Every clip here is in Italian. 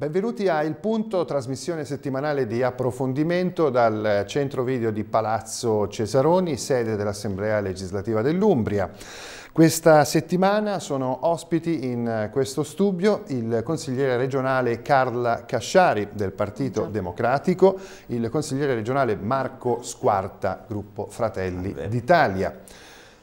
Benvenuti a Il Punto, trasmissione settimanale di approfondimento dal centro video di Palazzo Cesaroni, sede dell'Assemblea legislativa dell'Umbria. Questa settimana sono ospiti in questo studio il consigliere regionale Carla Casciari del Partito Democratico, il consigliere regionale Marco Squarta, gruppo Fratelli d'Italia.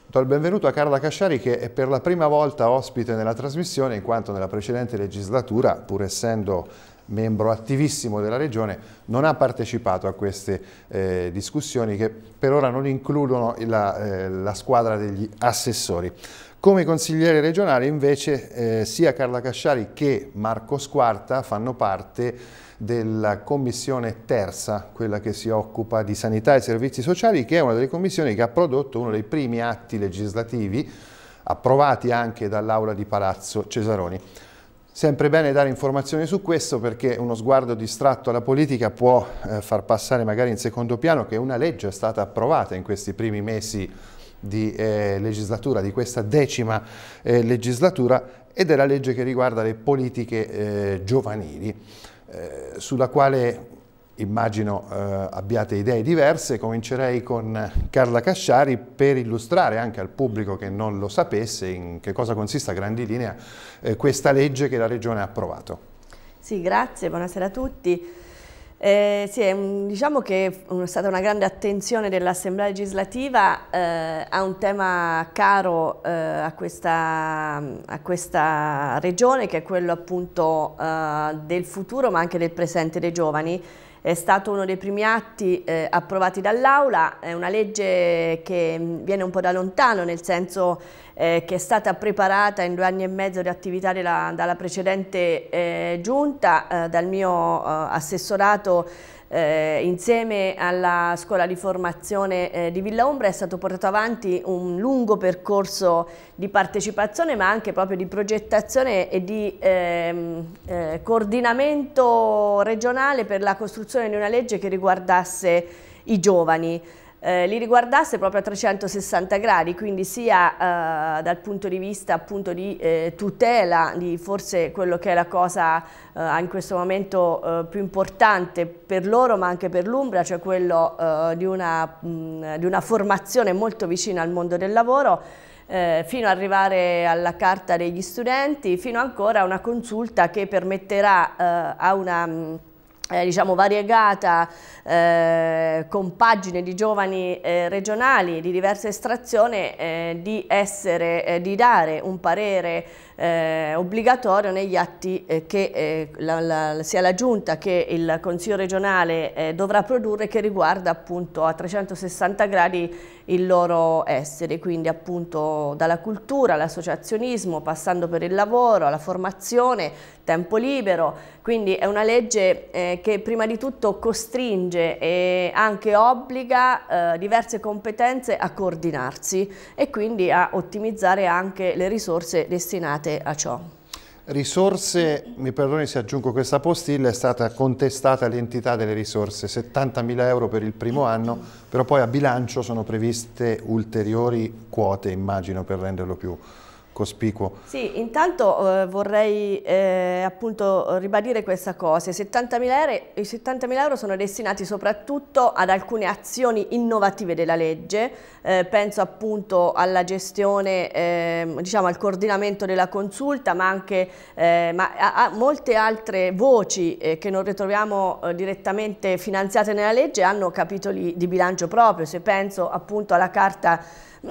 Do il benvenuto a Carla Casciari che è per la prima volta ospite nella trasmissione in quanto nella precedente legislatura, pur essendo membro attivissimo della Regione, non ha partecipato a queste eh, discussioni che per ora non includono la, eh, la squadra degli assessori. Come consigliere regionale invece eh, sia Carla Casciari che Marco Squarta fanno parte della commissione terza, quella che si occupa di sanità e servizi sociali, che è una delle commissioni che ha prodotto uno dei primi atti legislativi approvati anche dall'Aula di Palazzo Cesaroni. Sempre bene dare informazioni su questo perché uno sguardo distratto alla politica può eh, far passare magari in secondo piano che una legge è stata approvata in questi primi mesi di eh, legislatura, di questa decima eh, legislatura ed è la legge che riguarda le politiche eh, giovanili. Eh, sulla quale immagino eh, abbiate idee diverse. Comincerei con Carla Casciari per illustrare anche al pubblico che non lo sapesse in che cosa consiste a grandi linee eh, questa legge che la Regione ha approvato. Sì, grazie, buonasera a tutti. Eh, sì, diciamo che è stata una grande attenzione dell'Assemblea legislativa eh, a un tema caro eh, a, questa, a, questa, regione che è quello appunto eh, del futuro ma anche del presente dei giovani è stato uno dei primi atti eh, approvati dall'Aula, è una legge che mm, viene un po' da lontano, nel senso eh, che è stata preparata in due anni e mezzo di attività della, dalla precedente eh, giunta, eh, dal mio eh, assessorato eh, insieme alla scuola di formazione eh, di Villa Umbra è stato portato avanti un lungo percorso di partecipazione ma anche proprio di progettazione e di ehm, eh, coordinamento regionale per la costruzione di una legge che riguardasse i giovani eh, li riguardasse proprio a 360 gradi, quindi sia eh, dal punto di vista appunto di eh, tutela di forse quello che è la cosa eh, in questo momento eh, più importante per loro ma anche per l'Umbria, cioè quello eh, di una, mh, mm, di una formazione molto vicina al mondo del lavoro eh, fino ad arrivare alla carta degli studenti, fino ancora a una consulta che permetterà eh, a una mm, eh, diciamo variegata eh, con di giovani eh, regionali di diversa estrazione eh, di, essere, eh, di dare un parere eh, obbligatorio negli atti che la, la, sia la giunta che il consiglio regionale dovrà produrre che riguarda appunto a 360 gradi il loro essere quindi appunto dalla cultura all'associazionismo passando per il lavoro alla formazione tempo libero, quindi è una legge eh, che prima di tutto costringe e anche obbliga eh, diverse competenze a coordinarsi e quindi a ottimizzare anche le risorse destinate a ciò. Risorse, mi perdoni se aggiungo questa postilla, è stata contestata l'entità delle risorse, 70.000 euro per il primo anno, però poi a bilancio sono previste ulteriori quote, immagino, per renderlo più cospicuo. Sì, intanto eh, vorrei eh, appunto ribadire questa cosa, 70 euro, i 70.000 euro sono destinati soprattutto ad alcune azioni innovative della legge, eh, penso appunto alla gestione, ehm, diciamo al coordinamento della consulta, ma anche eh, ma a, a molte altre voci eh, che non ritroviamo eh, direttamente finanziate nella legge hanno capitoli di bilancio proprio, se penso appunto alla carta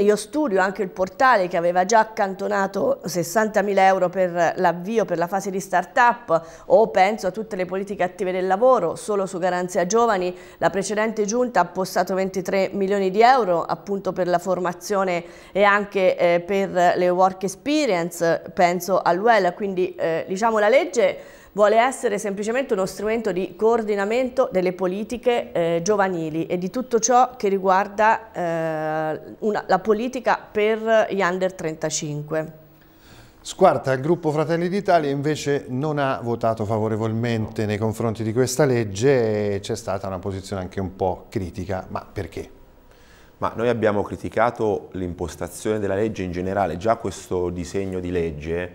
Io studio anche il portale che aveva già accantonato 60.000 euro per l'avvio, per la fase di start-up o penso a tutte le politiche attive del lavoro, solo su garanzia giovani la precedente giunta ha postato 23 milioni di euro appunto per la formazione e anche eh, per le work experience, penso all'UEL, quindi eh, diciamo la legge vuole essere semplicemente uno strumento di coordinamento delle politiche eh, giovanili e di tutto ciò che riguarda eh, una, la politica per gli under 35. Squarta, il gruppo Fratelli d'Italia invece non ha votato favorevolmente nei confronti di questa legge e c'è stata una posizione anche un po' critica, ma perché? Ma noi abbiamo criticato l'impostazione della legge in generale, già questo disegno di legge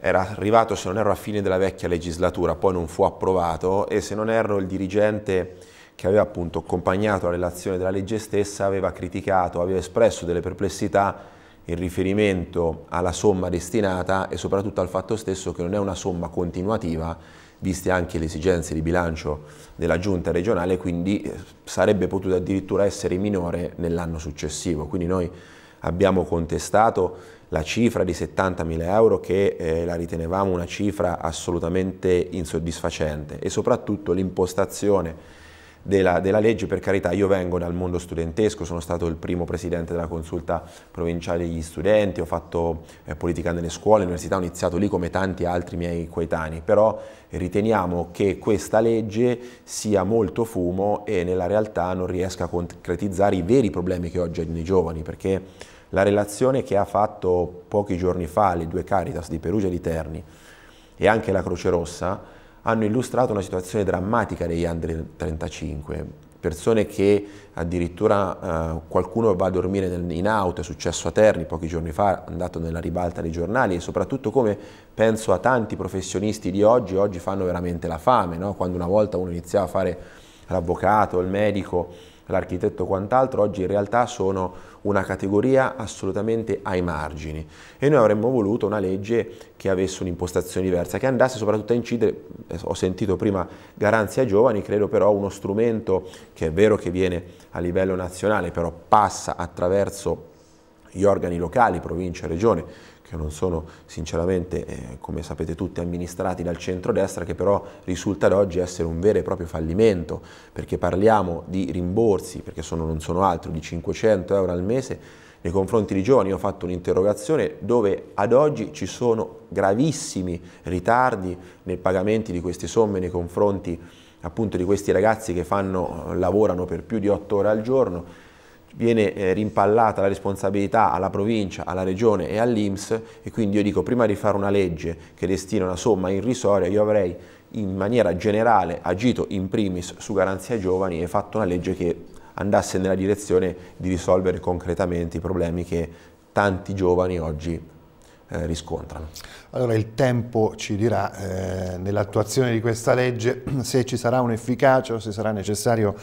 era arrivato, se non erro, a fine della vecchia legislatura, poi non fu approvato e se non erro il dirigente che aveva appunto accompagnato la relazione della legge stessa aveva criticato, aveva espresso delle perplessità in riferimento alla somma destinata e soprattutto al fatto stesso che non è una somma continuativa, viste anche le esigenze di bilancio della giunta regionale, quindi eh, sarebbe potuta addirittura essere minore nell'anno successivo. Quindi noi abbiamo contestato la cifra di 70.000 euro che eh, la ritenevamo una cifra assolutamente insoddisfacente e soprattutto l'impostazione della, della, legge, per carità io vengo dal mondo studentesco, sono stato il primo presidente della consulta provinciale degli studenti, ho fatto eh, politica nelle scuole, università, ho iniziato lì come tanti altri miei coetanei, però riteniamo che questa legge sia molto fumo e nella realtà non riesca a concretizzare i veri problemi che oggi hanno i giovani, perché la relazione che ha fatto pochi giorni fa le due Caritas di Perugia e di Terni e anche la Croce Rossa hanno illustrato una situazione drammatica degli under 35, persone che addirittura eh, qualcuno va a dormire in auto, è successo a Terni pochi giorni fa, è andato nella ribalta dei giornali e soprattutto come penso a tanti professionisti di oggi, oggi fanno veramente la fame, no? quando una volta uno iniziava a fare l'avvocato, il medico, l'architetto o quant'altro, oggi in realtà sono una categoria assolutamente ai margini e noi avremmo voluto una legge che avesse un'impostazione diversa, che andasse soprattutto a incidere, eh, ho sentito prima garanzia giovani, credo però uno strumento che è vero che viene a livello nazionale, però passa attraverso gli organi locali, provincia, regione, che non sono sinceramente, eh, come sapete tutti, amministrati dal centrodestra, che però risulta ad oggi essere un vero e proprio fallimento, perché parliamo di rimborsi, perché sono, non sono altro, di 500 euro al mese nei confronti di giovani. Io ho fatto un'interrogazione dove ad oggi ci sono gravissimi ritardi nei pagamenti di queste somme nei confronti appunto di questi ragazzi che fanno, lavorano per più di 8 ore al giorno viene eh, rimpallata la responsabilità alla provincia, alla regione e all'Inps e quindi io dico prima di fare una legge che destina una somma irrisoria io avrei in maniera generale agito in primis su garanzia giovani e fatto una legge che andasse nella direzione di risolvere concretamente i problemi che tanti giovani oggi eh, riscontrano. Allora il tempo ci dirà eh, nell'attuazione di questa legge se ci sarà un'efficacia o se sarà necessario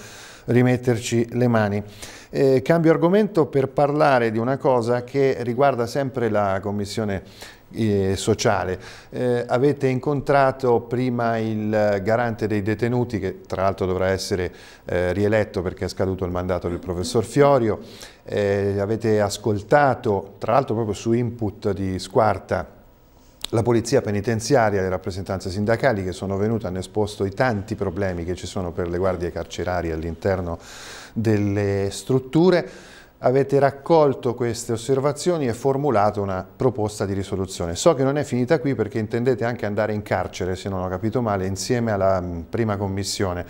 rimetterci le mani. Eh, cambio argomento per parlare di una cosa che riguarda sempre la Commissione eh, sociale. Eh, avete incontrato prima il garante dei detenuti, che tra l'altro dovrà essere eh, rieletto perché è scaduto il mandato del professor Fiorio, eh, avete ascoltato, tra l'altro proprio su input di Squarta, la polizia penitenziaria, le rappresentanze sindacali che sono venute hanno esposto i tanti problemi che ci sono per le guardie carcerarie all'interno delle strutture. Avete raccolto queste osservazioni e formulato una proposta di risoluzione. So che non è finita qui perché intendete anche andare in carcere, se non ho capito male, insieme alla mm, prima commissione.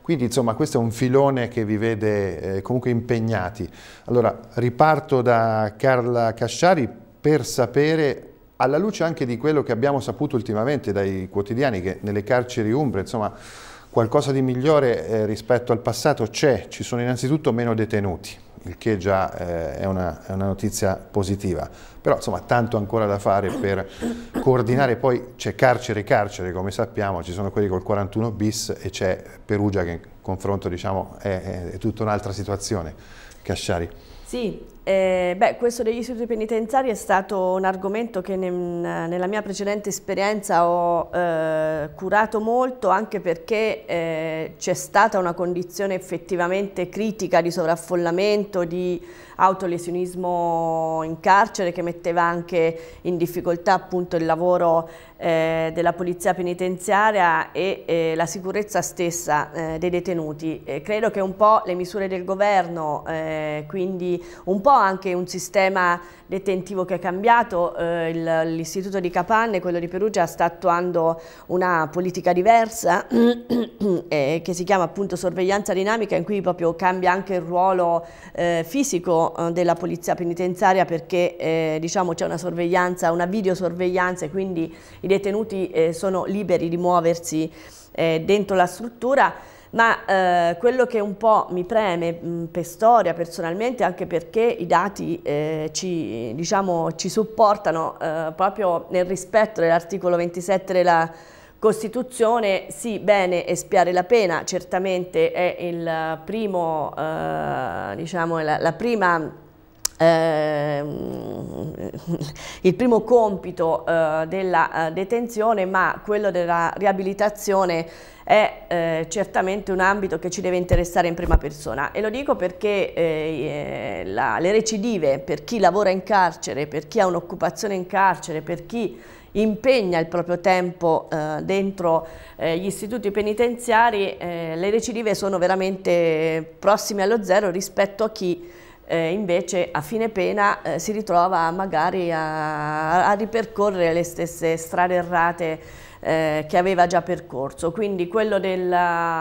Quindi insomma questo è un filone che vi vede eh, comunque impegnati. Allora riparto da Carla Casciari per sapere alla luce anche di quello che abbiamo saputo ultimamente dai quotidiani, che nelle carceri umbre, insomma, qualcosa di migliore eh, rispetto al passato c'è, ci sono innanzitutto meno detenuti, il che già eh, è, una, è, una, notizia positiva, però insomma tanto ancora da fare per coordinare, poi c'è carcere carcere come sappiamo, ci sono quelli col 41 bis e c'è Perugia che in confronto diciamo, è, è, è tutta un'altra situazione, Casciari. Sì, eh, beh, questo degli istituti penitenziari è stato un argomento che ne, nella mia precedente esperienza ho eh, curato molto anche perché eh, c'è stata una condizione effettivamente critica di sovraffollamento, di autolesionismo in carcere che metteva anche in difficoltà appunto il lavoro eh, della polizia penitenziaria e eh, la sicurezza stessa eh, dei detenuti. Eh, credo che un po' le misure del governo, eh, quindi un po' anche un sistema detentivo che è cambiato, eh, l'istituto di Capanne quello di Perugia sta attuando una politica diversa che si chiama appunto sorveglianza dinamica in cui proprio cambia anche il ruolo fisico della polizia penitenziaria perché diciamo c'è una sorveglianza, una videosorveglianza e quindi i detenuti eh, sono liberi di muoversi eh, dentro la struttura, ma eh, quello che un po' mi preme mh, mm, per storia personalmente, anche perché i dati eh, ci, diciamo, ci, supportano eh, proprio nel rispetto dell'articolo 27 della Costituzione, sì, bene, espiare la pena certamente è primo, eh, diciamo, la, la prima Ehm, il primo compito eh, della eh, detenzione, ma quello della riabilitazione è eh, certamente un ambito che ci deve interessare in prima persona e lo dico perché eh, eh, la, le recidive per chi lavora in carcere, per chi ha un'occupazione in carcere, per chi impegna il proprio tempo eh, dentro gli istituti penitenziari, le recidive sono veramente prossime allo zero rispetto a chi eh, invece a fine pena eh, si ritrova magari a, a, ripercorrere le stesse strade errate eh, che aveva già percorso. Quindi quello del,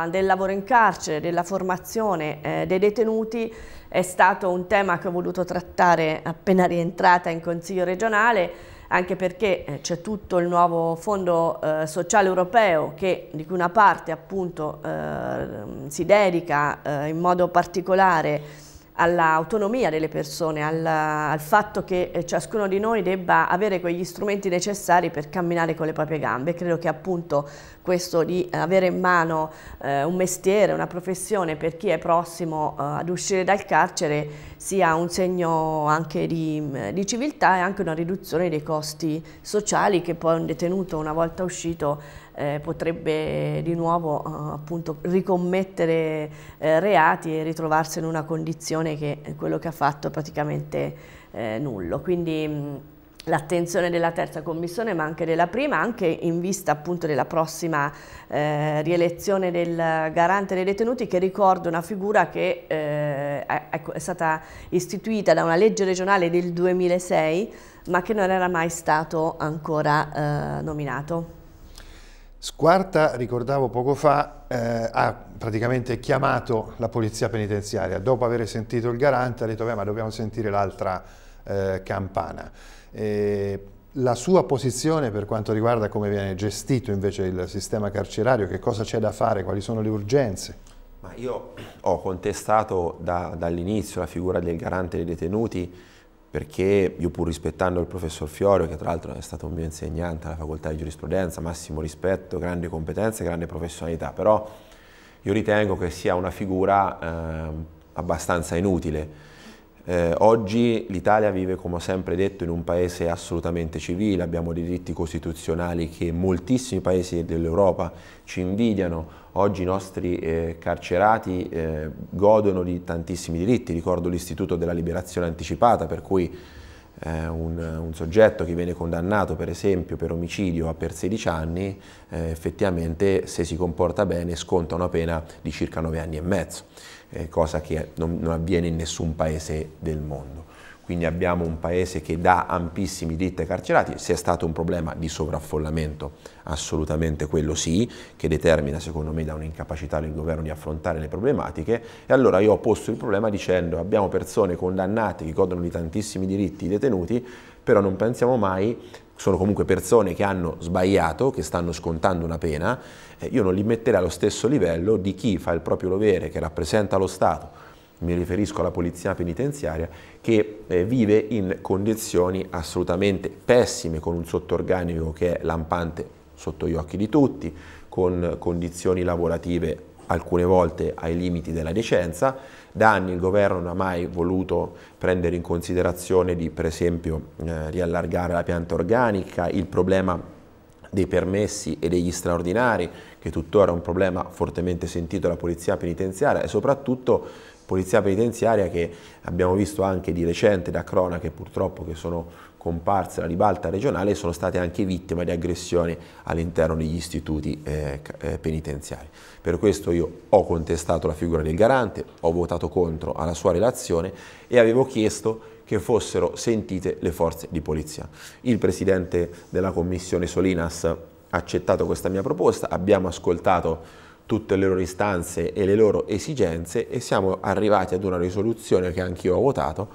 del lavoro in carcere, della formazione eh, dei detenuti è stato un tema che ho voluto trattare appena rientrata in Consiglio regionale anche perché eh, c'è tutto il nuovo fondo eh, sociale europeo che di cui una parte appunto eh, si dedica eh, in modo particolare all'autonomia delle persone, al, al, fatto che eh, ciascuno di noi debba avere quegli strumenti necessari per camminare con le proprie gambe. Credo che appunto questo di avere in mano eh, un mestiere, una professione per chi è prossimo eh, ad uscire dal carcere sia un segno anche di, mm, di, civiltà e anche una riduzione dei costi sociali che poi un detenuto una volta uscito eh, potrebbe di nuovo eh, appunto, ricommettere eh, reati e ritrovarsi in una condizione che quello che ha fatto è praticamente eh, nullo. Quindi, mm, l'attenzione della terza commissione ma anche della prima anche in vista appunto della prossima eh, rielezione del garante dei detenuti che ricorda una figura che eh, è, ecco, è stata istituita da una legge regionale del 2006 ma che non era mai stato ancora eh, nominato. Squarta, ricordavo poco fa, eh, ha praticamente chiamato la polizia penitenziaria. Dopo aver sentito il garante ha detto beh ma dobbiamo sentire l'altra eh, campana. E la sua posizione per quanto riguarda come viene gestito invece il sistema carcerario, che cosa c'è da fare, quali sono le urgenze? Ma io ho contestato da, dall'inizio la figura del garante dei detenuti perché io pur rispettando il professor Fiorio, che tra l'altro è stato un mio insegnante alla facoltà di giurisprudenza, massimo rispetto, grande competenza e grande professionalità, però io ritengo che sia una figura eh, abbastanza inutile eh, oggi l'Italia vive, come ho sempre detto, in un paese assolutamente civile, abbiamo dei diritti costituzionali che moltissimi paesi dell'Europa ci invidiano, oggi i nostri eh, carcerati eh, godono di tantissimi diritti, ricordo l'istituto della liberazione anticipata per cui eh, un, un, soggetto che viene condannato per esempio per omicidio a per 16 anni eh, effettivamente se si comporta bene sconta una pena di circa 9 anni e mezzo eh, cosa che non, non avviene in nessun paese del mondo. Quindi abbiamo un paese che dà ampissimi diritti ai carcerati, se è stato un problema di sovraffollamento, assolutamente quello sì, che determina secondo me da un'incapacità del governo di affrontare le problematiche, e allora io ho posto il problema dicendo abbiamo persone condannate che godono di tantissimi diritti detenuti, però non pensiamo mai sono comunque persone che hanno sbagliato, che stanno scontando una pena, io non li metterei allo stesso livello di chi fa il proprio dovere, che rappresenta lo Stato, mi riferisco alla polizia penitenziaria, che eh, vive in condizioni assolutamente pessime, con un sottorganico che è lampante sotto gli occhi di tutti, con condizioni lavorative alcune volte ai limiti della decenza. Da anni il governo non ha mai voluto prendere in considerazione di, per esempio, eh, riallargare la pianta organica, il problema dei permessi e degli straordinari, che tuttora è un problema fortemente sentito dalla polizia penitenziaria e soprattutto polizia penitenziaria che abbiamo visto anche di recente da cronache purtroppo che sono comparse la ribalta regionale sono state anche vittime di aggressioni all'interno degli istituti eh, eh penitenziari. Per questo io ho contestato la figura del garante, ho votato contro alla sua relazione e avevo chiesto che fossero sentite le forze di polizia. Il presidente della commissione Solinas ha accettato questa mia proposta, abbiamo ascoltato tutte le loro istanze e le loro esigenze e siamo arrivati ad una risoluzione che anch'io ho votato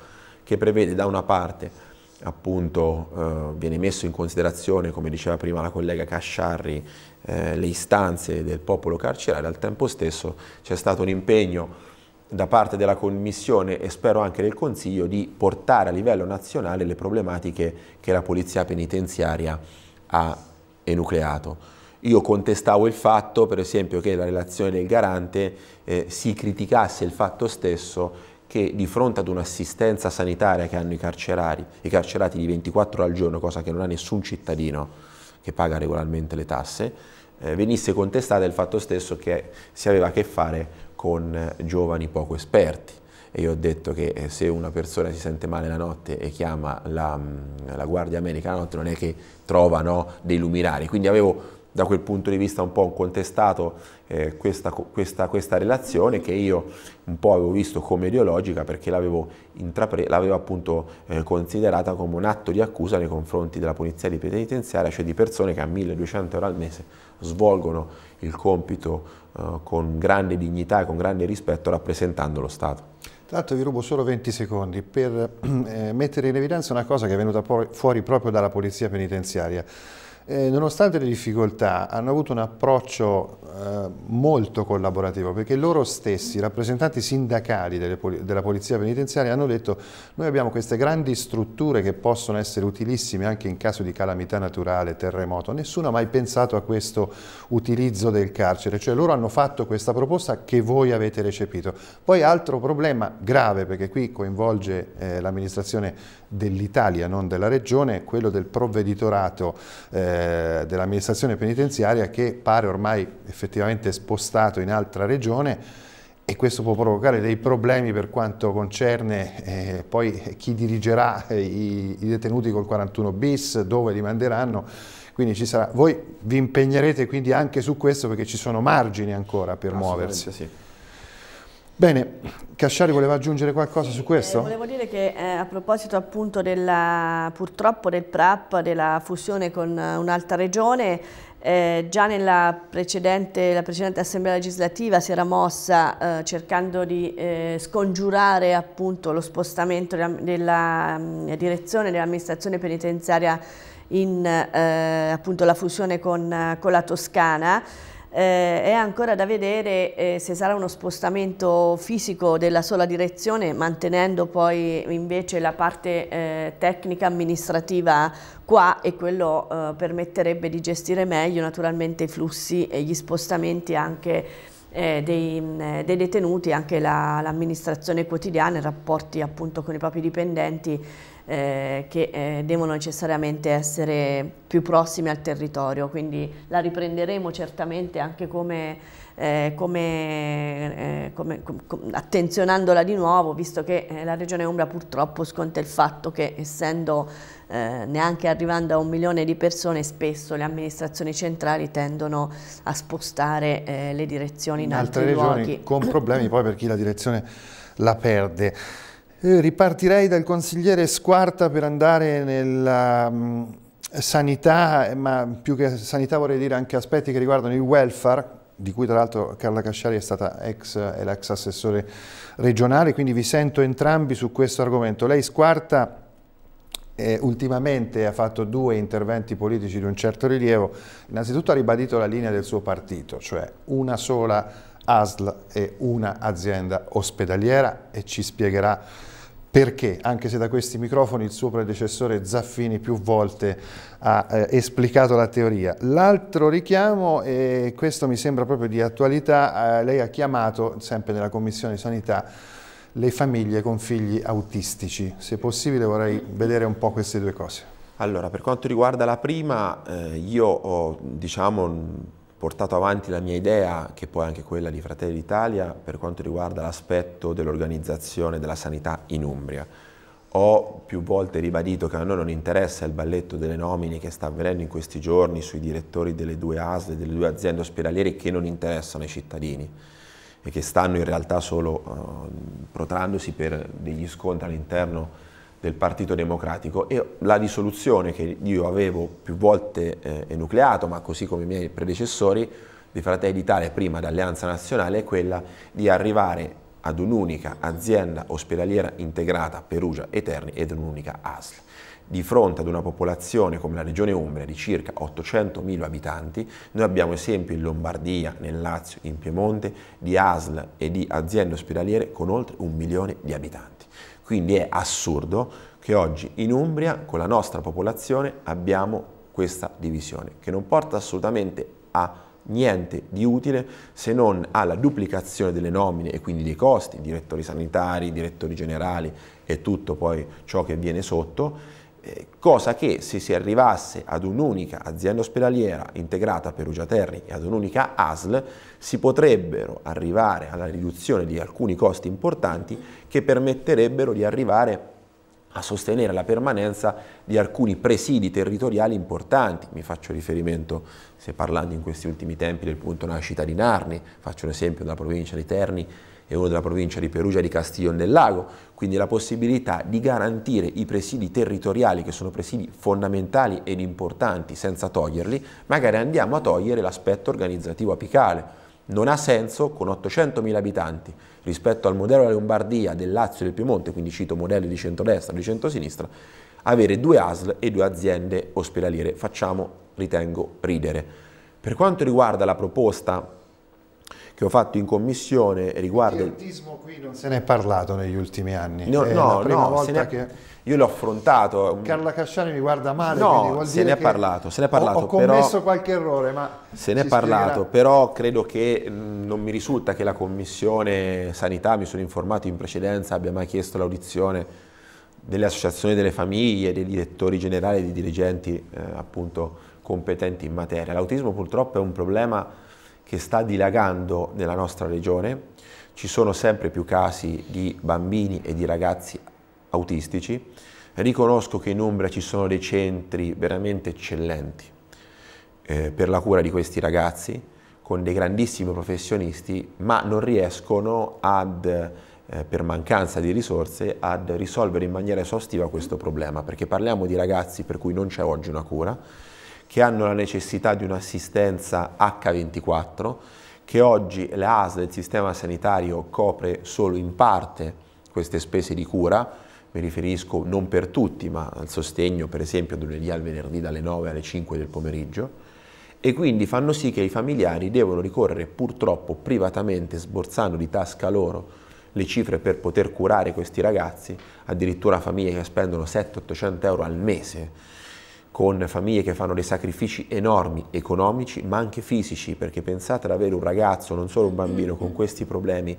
che prevede da una parte appunto eh, viene messo in considerazione, come diceva prima la collega Casciarri, eh, le istanze del popolo carcerario, al tempo stesso c'è stato un impegno da parte della Commissione e spero anche del Consiglio di portare a livello nazionale le problematiche che la Polizia Penitenziaria ha enucleato. Io contestavo il fatto, per esempio, che la relazione del garante eh, si criticasse il fatto stesso che di fronte ad un'assistenza sanitaria che hanno i carcerari, i carcerati di 24 ore al giorno, cosa che non ha nessun cittadino che paga regolarmente le tasse, eh, venisse contestata il fatto stesso che si aveva a che fare con eh, giovani poco esperti. E io ho detto che eh, se una persona si sente male la notte e chiama la, mm, la Guardia Medica la notte non è che trova no, dei luminari. Quindi avevo da quel punto di vista un po' contestato eh, questa, questa, questa, relazione che io un po' avevo visto come ideologica perché l'avevo, appunto eh, considerata come un atto di accusa nei confronti della polizia di penitenziaria, cioè di persone che a 1200 euro al mese svolgono il compito eh, con grande dignità e con grande rispetto rappresentando lo Stato. Tra l'altro vi rubo solo 20 secondi per eh, mettere in evidenza una cosa che è venuta fuori proprio dalla polizia penitenziaria eh, nonostante le difficoltà hanno avuto un approccio eh, molto collaborativo perché loro stessi, i rappresentanti sindacali delle, della polizia penitenziaria hanno detto noi abbiamo queste grandi strutture che possono essere utilissime anche in caso di calamità naturale, terremoto, nessuno ha mai pensato a questo utilizzo del carcere, cioè loro hanno fatto questa proposta che voi avete recepito. Poi altro problema grave perché qui coinvolge eh, l'amministrazione dell'Italia, non della regione, quello del provveditorato eh, dell'amministrazione penitenziaria che pare ormai effettivamente effettivamente spostato in altra regione e questo può provocare dei problemi per quanto concerne eh, poi chi dirigerà eh, i, i, detenuti col 41 bis, dove li manderanno, quindi ci sarà. Voi vi impegnerete quindi anche su questo perché ci sono margini ancora per muoversi. Sì. Bene, Casciari voleva aggiungere qualcosa sì, su eh, questo? Eh, volevo dire che eh, a proposito appunto della, purtroppo del PRAP, della fusione con eh, un'altra regione, eh, già nella precedente, precedente, assemblea legislativa si era mossa eh, cercando di eh, scongiurare appunto, lo spostamento della, della mm, direzione dell'amministrazione penitenziaria in eh, appunto, la fusione con, eh, con la Toscana. Eh, è ancora da vedere eh, se sarà uno spostamento fisico della sola direzione, mantenendo poi invece la parte eh, tecnica amministrativa qua e quello eh, permetterebbe di gestire meglio naturalmente i flussi e gli spostamenti anche eh, dei, eh, dei, detenuti, anche l'amministrazione la, quotidiana, i rapporti appunto con i propri dipendenti eh, che eh, devono necessariamente essere più prossime al territorio, quindi la riprenderemo certamente anche come, eh, come, eh, come, come attenzionandola di nuovo, visto che eh, la Regione Umbra purtroppo sconta il fatto che essendo eh, neanche arrivando a un milione di persone, spesso le amministrazioni centrali tendono a spostare le direzioni in, in altre regioni, luoghi. con problemi poi per chi la direzione la perde. Eh, ripartirei dal consigliere Squarta per andare nella mm, sanità, eh, ma più che sanità vorrei dire anche aspetti che riguardano il welfare, di cui tra l'altro Carla Casciari è stata ex, è l'ex assessore regionale, quindi vi sento entrambi su questo argomento. Lei Squarta eh, ultimamente ha fatto due interventi politici di un certo rilievo, innanzitutto ha ribadito la linea del suo partito, cioè una sola ASL e una azienda ospedaliera e ci spiegherà perché, anche se da questi microfoni il suo predecessore Zaffini più volte ha eh, esplicato la teoria. L'altro richiamo, e questo mi sembra proprio di attualità, eh, lei ha chiamato, sempre nella Commissione Sanità, le famiglie con figli autistici. Se possibile vorrei vedere un po' queste due cose. Allora, per quanto riguarda la prima, eh, io ho, diciamo, portato avanti la mia idea, che poi è anche quella di Fratelli d'Italia, per quanto riguarda l'aspetto dell'organizzazione della sanità in Umbria. Ho più volte ribadito che a noi non interessa il balletto delle nomine che sta avvenendo in questi giorni sui direttori delle due ASL, delle due aziende ospedaliere che non interessano ai cittadini e che stanno in realtà solo uh, protrandosi per degli scontri all'interno del Partito Democratico e la risoluzione che io avevo più volte eh, enucleato, ma così come i miei predecessori di Fratelli d'Italia prima d'Alleanza Nazionale, è quella di arrivare ad un'unica azienda ospedaliera integrata Perugia e Terni ed un'unica ASL. Di fronte ad una popolazione come la regione Umbria di circa 800.000 abitanti, noi abbiamo esempi in Lombardia, nel Lazio, in Piemonte di ASL e di aziende ospedaliere con oltre un milione di abitanti. Quindi è assurdo che oggi in Umbria, con la nostra popolazione, abbiamo questa divisione, che non porta assolutamente a niente di utile se non alla duplicazione delle nomine e quindi dei costi, direttori sanitari, direttori generali e tutto poi ciò che viene sotto, eh, cosa che se si arrivasse ad un'unica azienda ospedaliera integrata a Perugia Terni e ad un'unica ASL si potrebbero arrivare alla riduzione di alcuni costi importanti che permetterebbero di arrivare a sostenere la permanenza di alcuni presidi territoriali importanti. Mi faccio riferimento, se parlando in questi ultimi tempi, del punto nascita di Narni, faccio un esempio della provincia di Terni, e uno della provincia di Perugia di Castiglione del Lago, quindi la possibilità di garantire i presidi territoriali che sono presidi fondamentali ed importanti senza toglierli, magari andiamo a togliere l'aspetto organizzativo apicale. Non ha senso con 800.000 abitanti rispetto al modello della Lombardia, del Lazio e del Piemonte, quindi cito modelli di centrodestra e di centrosinistra, avere due ASL e due aziende ospedaliere. Facciamo, ritengo, ridere. Per quanto riguarda la proposta che ho fatto in commissione riguardo... L'autismo qui non se ne è parlato negli ultimi anni. No, è no, no è... che... io l'ho affrontato. Carla Casciani mi guarda male, no, se ne è parlato, se ne è parlato. Ho, ho commesso però... qualche errore, ma... Se ne è parlato, spiegherà. però credo che mm, non mi risulta che la commissione sanità, mi sono informato in precedenza, abbia mai chiesto l'audizione delle associazioni delle famiglie, dei direttori generali, dei dirigenti eh, appunto competenti in materia. L'autismo purtroppo è un problema che sta dilagando nella nostra regione, ci sono sempre più casi di bambini e di ragazzi autistici, riconosco che in Umbria ci sono dei centri veramente eccellenti eh, per la cura di questi ragazzi, con dei grandissimi professionisti, ma non riescono ad, eh, per mancanza di risorse ad risolvere in maniera esaustiva questo problema, perché parliamo di ragazzi per cui non c'è oggi una cura, che hanno la necessità di un'assistenza H24, che oggi la ASL, del sistema sanitario, copre solo in parte queste spese di cura, mi riferisco non per tutti, ma al sostegno per esempio di lunedì al venerdì dalle 9 alle 5 del pomeriggio, e quindi fanno sì che i familiari devono ricorrere purtroppo privatamente, sborsando di tasca loro le cifre per poter curare questi ragazzi, addirittura famiglie che spendono 700-800 euro al mese con famiglie che fanno dei sacrifici enormi economici ma anche fisici, perché pensate ad avere un ragazzo, non solo un bambino, con questi problemi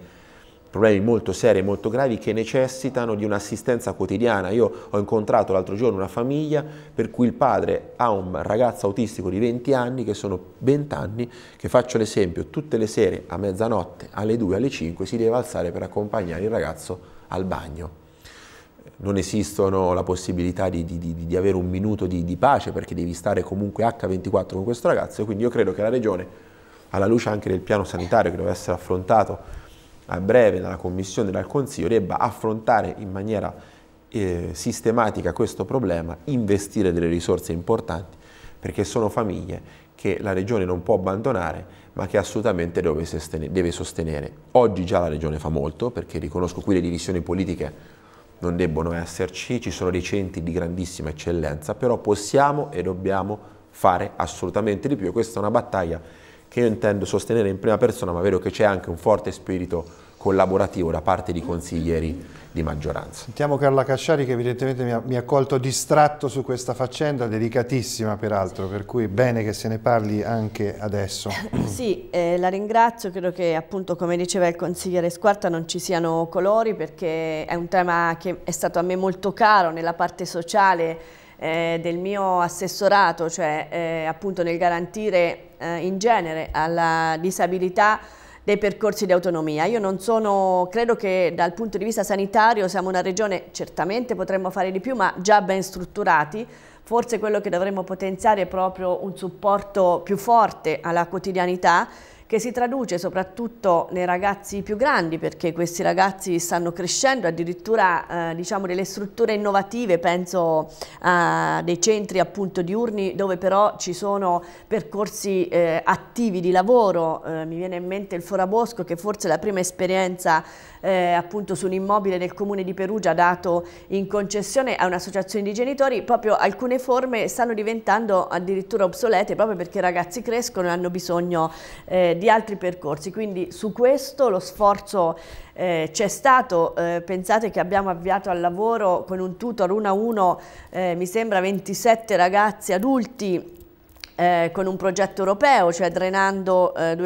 problemi molto seri e molto gravi che necessitano di un'assistenza quotidiana. Io ho incontrato l'altro giorno una famiglia per cui il padre ha un ragazzo autistico di 20 anni, che sono 20 anni, che faccio l'esempio, tutte le sere a mezzanotte, alle 2, alle 5 si deve alzare per accompagnare il ragazzo al bagno non esistono la possibilità di, di, di, di avere un minuto di, pace perché devi stare comunque H24 con questo ragazzo quindi io credo che la Regione, alla luce anche del piano sanitario che deve essere affrontato a breve dalla Commissione e dal Consiglio, debba affrontare in maniera eh, sistematica questo problema, investire delle risorse importanti perché sono famiglie che la Regione non può abbandonare ma che assolutamente deve sostenere. Oggi già la Regione fa molto perché riconosco qui le divisioni politiche non debbono esserci, ci sono dei centri di grandissima eccellenza, però possiamo e dobbiamo fare assolutamente di più questa è una battaglia che io intendo sostenere in prima persona, ma vedo che c'è anche un forte spirito collaborativo da parte di consiglieri di maggioranza. Sentiamo Carla Casciari che evidentemente mi ha, mi ha, colto distratto su questa faccenda, delicatissima peraltro, per cui è bene che se ne parli anche adesso. Sì, eh, la ringrazio, credo che appunto come diceva il consigliere Squarta non ci siano colori perché è un tema che è stato a me molto caro nella parte sociale eh, del mio assessorato, cioè eh, appunto nel garantire eh, in genere alla disabilità dei percorsi di autonomia. Io non sono, credo che dal punto di vista sanitario siamo una regione, certamente potremmo fare di più, ma già ben strutturati, forse quello che dovremmo potenziare è proprio un supporto più forte alla quotidianità, che si traduce soprattutto nei ragazzi più grandi perché questi ragazzi stanno crescendo addirittura eh, diciamo delle strutture innovative, penso a eh, dei centri appunto diurni dove però ci sono percorsi eh, attivi di lavoro, eh, mi viene in mente il Forabosco che forse è la prima esperienza eh, appunto su un immobile del comune di Perugia dato in concessione a un'associazione di genitori, proprio alcune forme stanno diventando addirittura obsolete proprio perché i ragazzi crescono e hanno bisogno eh, di altri percorsi. Quindi su questo lo sforzo eh, c'è stato, eh, pensate che abbiamo avviato al lavoro con un tutor 1 a 1, eh, mi sembra 27 ragazzi adulti eh, con un progetto europeo, cioè drenando eh,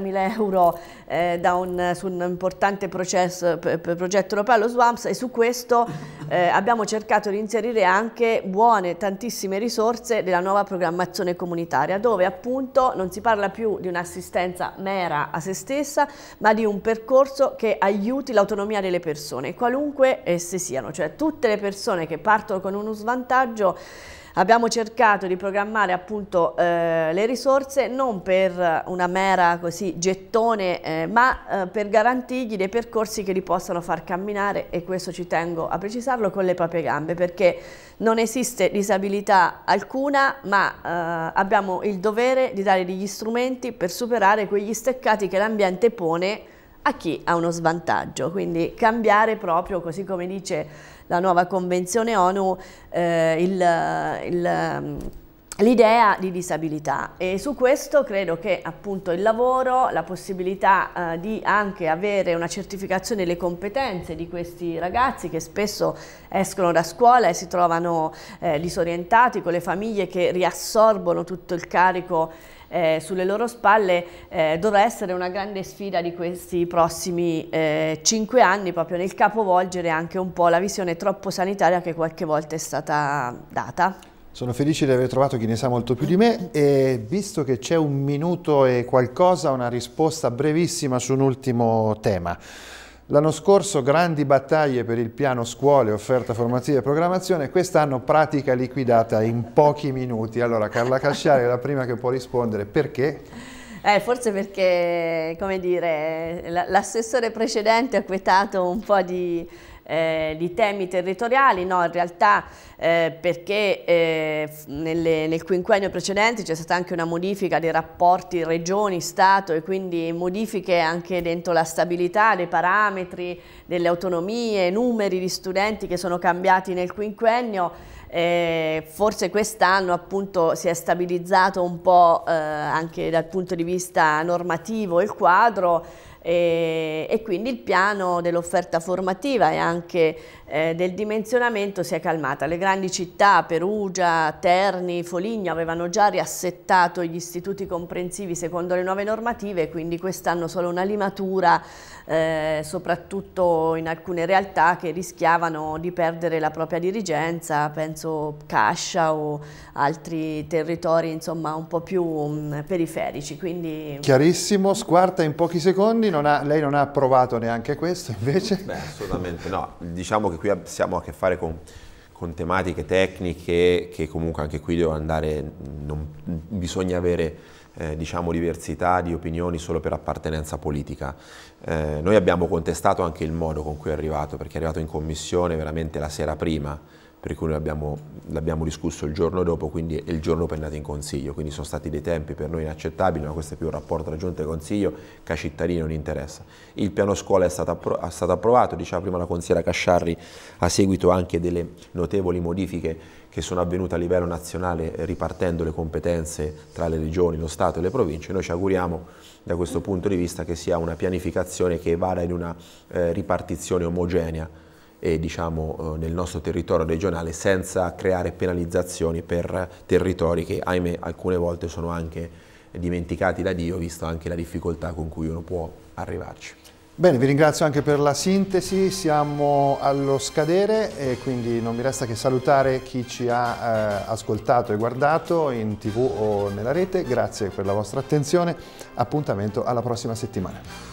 mila euro eh, da un, su un importante processo, progetto europeo, lo SWAMPS e su questo eh, abbiamo cercato di inserire anche buone, tantissime risorse della nuova programmazione comunitaria, dove appunto non si parla più di un'assistenza mera a se stessa, ma di un percorso che aiuti l'autonomia delle persone, qualunque esse siano, cioè tutte le persone che partono con uno svantaggio Abbiamo cercato di programmare appunto eh, le risorse non per una mera così gettone, eh, ma eh, per garantirgli dei percorsi che li possano far camminare e questo ci tengo a precisarlo con le proprie gambe perché non esiste disabilità alcuna, ma eh, abbiamo il dovere di dare degli strumenti per superare quegli steccati che l'ambiente pone a chi ha uno svantaggio, quindi cambiare proprio così come dice la nuova Convenzione ONU eh, il, il ehm, l'idea di disabilità e su questo credo che appunto il lavoro, la possibilità eh, di anche avere una certificazione delle competenze di questi ragazzi che spesso escono da scuola e si trovano eh, disorientati con le famiglie che riassorbono tutto il carico eh, sulle loro spalle eh, dovrà essere una grande sfida di questi prossimi eh, cinque anni, proprio nel capovolgere anche un po' la visione troppo sanitaria che qualche volta è stata data. Sono felice di aver trovato chi ne sa molto più di me e visto che c'è un minuto e qualcosa, una risposta brevissima su un ultimo tema. L'anno scorso grandi battaglie per il piano scuole, offerta formativa e programmazione, quest'anno pratica liquidata in pochi minuti. Allora Carla Casciari è la prima che può rispondere, perché? Eh, forse perché, come dire, eh, l'assessore precedente ha quetato un po' di eh, di temi territoriali, no in realtà eh, perché eh, nelle, nel quinquennio precedente c'è stata anche una modifica dei rapporti regioni-stato e quindi modifiche anche dentro la stabilità dei parametri, delle autonomie, numeri di studenti che sono cambiati nel quinquennio. Eh, forse quest'anno appunto si è stabilizzato un po' eh, anche dal punto di vista normativo il quadro e, e quindi il piano dell'offerta formativa è anche eh, del dimensionamento si è calmata. Le grandi città, Perugia, Terni, Foligno, avevano già riassettato gli istituti comprensivi secondo le nuove normative, quindi quest'anno solo una limatura, eh, soprattutto in alcune realtà che rischiavano di perdere la propria dirigenza, penso Cascia o altri territori insomma un po' più mh, mm, periferici. Quindi... Chiarissimo, squarta in pochi secondi, non ha, lei non ha approvato neanche questo invece? Beh, assolutamente no, diciamo che qui siamo a che fare con, con tematiche tecniche che comunque anche qui devo andare, non, bisogna avere eh, diciamo, diversità di opinioni solo per appartenenza politica. Eh, noi abbiamo contestato anche il modo con cui è arrivato, perché è arrivato in commissione veramente la sera prima, per cui l'abbiamo discusso il giorno dopo, quindi è il giorno poi è andato in consiglio, quindi sono stati dei tempi per noi inaccettabili, ma questo è più un rapporto tra giunta e consiglio che a cittadini non interessa. Il piano scuola è stato, appro è stato approvato, diceva prima la consigliera Casciarri, a seguito anche delle notevoli modifiche che sono avvenute a livello nazionale ripartendo le competenze tra le regioni, lo Stato e le province, noi ci auguriamo da questo punto di vista che sia una pianificazione che vada in una eh, ripartizione omogenea e, diciamo, eh, nel nostro territorio regionale senza creare penalizzazioni per territori che ahimè alcune volte sono anche dimenticati da Dio, visto anche la difficoltà con cui uno può arrivarci. Bene, vi ringrazio anche per la sintesi, siamo allo scadere e quindi non mi resta che salutare chi ci ha eh, ascoltato e guardato in tv o nella rete, grazie per la vostra attenzione, appuntamento alla prossima settimana.